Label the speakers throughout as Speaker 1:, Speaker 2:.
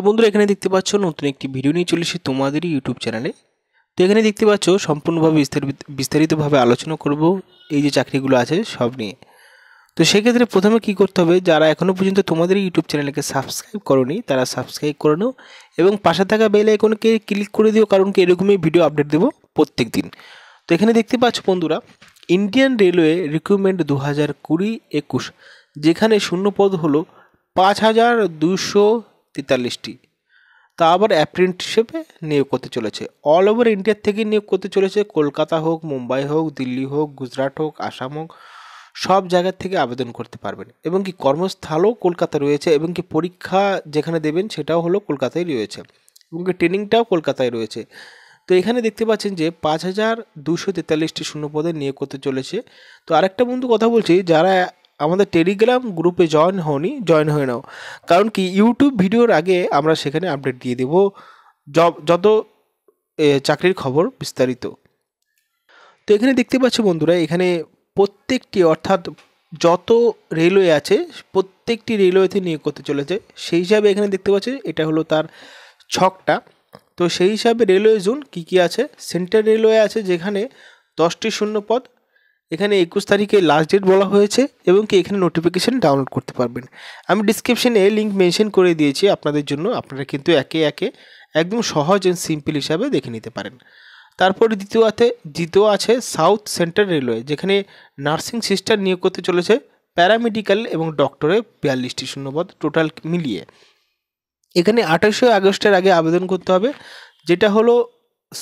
Speaker 1: তো বন্ধুরা এখানে দেখতে পাচ্ছ নতুন একটি ভিডিও নিয়ে চলেছি তোমাদেরই ইউটিউব চ্যানেলে তো এখানে দেখতে পাচ্ছ সম্পূর্ণভাবে বিস্তারিতভাবে আলোচনা করব এই যে চাকরিগুলো আছে সব নিয়ে তো সেক্ষেত্রে প্রথমে কি করতে হবে যারা এখনও পর্যন্ত তোমাদের ইউটিউব চ্যানেলকে সাবস্ক্রাইব করনি তারা সাবস্ক্রাইব করে নাও এবং পাশে থাকা বেলে এখনকে ক্লিক করে দিও কারণ কি এরকমই ভিডিও আপডেট দেবো প্রত্যেক দিন তো এখানে দেখতে পাচ্ছ বন্ধুরা ইন্ডিয়ান রেলওয়ে রিক্রুটমেন্ট দু হাজার কুড়ি একুশ যেখানে শূন্য পদ হলো পাঁচ হাজার দুশো তেতাল্লিশটি তা আবার অ্যাপ্রেন্টিসশিপে নিয়োগ করতে চলেছে অল ওভার ইন্ডিয়ার থেকে নিয়োগ করতে চলেছে কলকাতা হোক মুম্বাই হোক দিল্লি হোক গুজরাট হোক আসাম হোক সব জায়গার থেকে আবেদন করতে পারবেন এবং কি কর্মস্থলও কলকাতা রয়েছে এবং কি পরীক্ষা যেখানে দেবেন সেটাও হলো কলকাতায় রয়েছে এবং কি ট্রেনিংটাও কলকাতায় রয়েছে তো এখানে দেখতে পাচ্ছেন যে পাঁচ হাজার দুশো তেতাল্লিশটি শূন্যপদে নিয়োগ করতে চলেছে তো আরেকটা বন্ধু কথা বলছি যারা আমাদের টেলিগ্রাম গ্রুপে জয়েন হওনি জয়েন হয়ে নাও কারণ কি ইউটিউব ভিডিওর আগে আমরা সেখানে আপডেট দিয়ে দেব যত চাকরির খবর বিস্তারিত তো এখানে দেখতে পাচ্ছ বন্ধুরা এখানে প্রত্যেকটি অর্থাৎ যত রেলওয়ে আছে প্রত্যেকটি রেলওয়েতে নিয়োগ করতে চলেছে সেই হিসাবে এখানে দেখতে পাচ্ছি এটা হলো তার ছকটা তো সেই হিসাবে রেলওয়ে জোন কী কী আছে সেন্ট্রাল রেলওয়ে আছে যেখানে দশটি শূন্য পদ এখানে একুশ তারিখে লাস্ট ডেট বলা হয়েছে এবং কি এখানে নোটিফিকেশান ডাউনলোড করতে পারবেন আমি ডিসক্রিপশানে লিঙ্ক মেনশন করে দিয়েছি আপনাদের জন্য আপনারা কিন্তু একে একে একদম সহজ অ্যান্ড সিম্পল হিসাবে দেখে নিতে পারেন তারপরে দ্বিতীয় আছে দ্বিতীয় আছে সাউথ সেন্ট্রাল রেলওয়ে যেখানে নার্সিং সিস্টার নিয়োগ করতে চলেছে প্যারামেডিক্যাল এবং ডক্টরে বিয়াল্লিশটি শূন্যপদ টোটাল মিলিয়ে এখানে আঠাশে আগস্টের আগে আবেদন করতে হবে যেটা হলো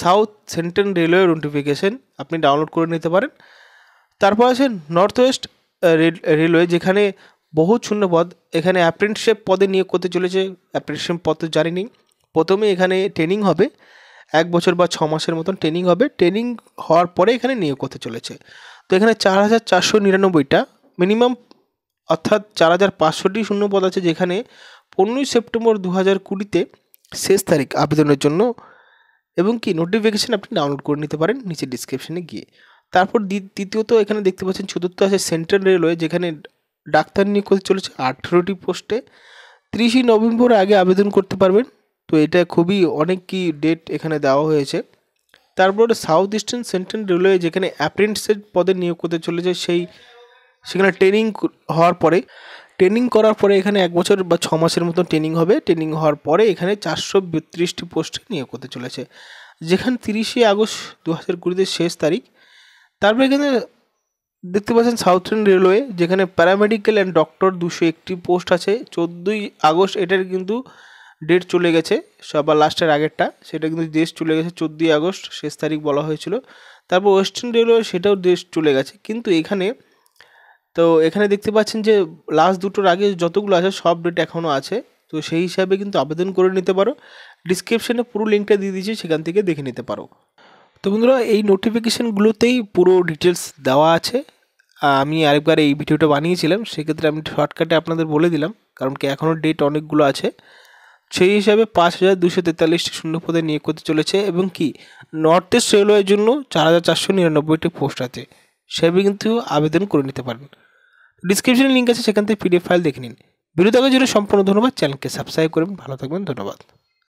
Speaker 1: সাউথ সেন্ট্রাল রেলওয়ে নোটিফিকেশন আপনি ডাউনলোড করে নিতে পারেন তারপর আছে নর্থ ওয়েস্ট রেলওয়ে যেখানে বহু শূন্য পদ এখানে অ্যাপ্রেন্টশিপ পদে নিয়োগ করতে চলেছে অ্যাপ্রেন্টশিপ পদ তো জানি প্রথমে এখানে ট্রেনিং হবে এক বছর বা ছ মাসের মতন ট্রেনিং হবে ট্রেনিং হওয়ার পরে এখানে নিয়োগ করতে চলেছে তো এখানে চার হাজার চারশো নিরানব্বইটা মিনিমাম অর্থাৎ চার হাজার পাঁচশোটি শূন্য পদ আছে যেখানে পনেরোই সেপ্টেম্বর দু হাজার কুড়িতে শেষ তারিখ আবেদনের জন্য এবং কি নোটিফিকেশান আপনি ডাউনলোড করে নিতে পারেন নিচে ডিসক্রিপশানে গিয়ে তারপর দ্বিতীয়ত এখানে দেখতে পাচ্ছেন চতুর্থ আছে সেন্ট্রাল রেলওয়ে যেখানে ডাক্তার নিয়োগ করতে চলেছে আঠেরোটি পোস্টে তিরিশই নভেম্বর আগে আবেদন করতে পারবেন তো এটা খুবই অনেক কি ডেট এখানে দেওয়া হয়েছে তারপর সাউথ ইস্টার্ন সেন্ট্রাল রেলওয়ে যেখানে অ্যাপ্রেন্টিসের পদে নিয়োগ করতে চলেছে সেই সেখানে ট্রেনিং হওয়ার পরে ট্রেনিং করার পরে এখানে এক বছর বা ছ মাসের মতো ট্রেনিং হবে ট্রেনিং হওয়ার পরে এখানে চারশো বত্রিশটি পোস্টে নিয়োগ করতে চলেছে যেখানে তিরিশে আগস্ট দু হাজার কুড়িতে শেষ তারিখ তারপর এখানে দেখতে পাচ্ছেন সাউথেন রেলওয়ে যেখানে প্যারামেডিক্যাল অ্যান্ড ডক্টর দুশো একটি পোস্ট আছে চোদ্দোই আগস্ট এটার কিন্তু ডেট চলে গেছে সবার লাস্টের আগেরটা সেটা কিন্তু দেশ চলে গেছে চোদ্দোই আগস্ট শেষ তারিখ বলা হয়েছিল তারপর ওয়েস্টার্ন রেলওয়ে সেটাও দেশ চলে গেছে কিন্তু এখানে তো এখানে দেখতে পাচ্ছেন যে লাস্ট দুটোর আগে যতগুলো আছে সব ডেট এখনও আছে তো সেই হিসাবে কিন্তু আবেদন করে নিতে পারো ডিসক্রিপশানে পুরো লিঙ্কটা দিয়ে দিয়েছি সেখান থেকে দেখে নিতে পারো তো বন্ধুরা এই নোটিফিকেশানগুলোতেই পুরো ডিটেলস দেওয়া আছে আমি আরেকবার এই ভিডিওটা বানিয়েছিলাম সেক্ষেত্রে আমি শর্টকাটে আপনাদের বলে দিলাম কারণ কি এখনও ডেট অনেকগুলো আছে সেই হিসাবে পাঁচ হাজার দুশো তেতাল্লিশটি শূন্যপদে নিয়োগ করতে চলেছে এবং কি নর্থ ইস্ট রেলওয়ের জন্য চার হাজার চারশো নিরানব্বইটি পোস্ট আছে সেভাবে কিন্তু আবেদন করে নিতে পারেন ডিসক্রিপশনে লিঙ্ক আছে সেখান থেকে পিডিএফ ফাইল দেখে নিন ভিডিও দেখার জন্য সম্পূর্ণ ধন্যবাদ চ্যানেলকে সাবস্ক্রাইব করবেন ভালো থাকবেন ধন্যবাদ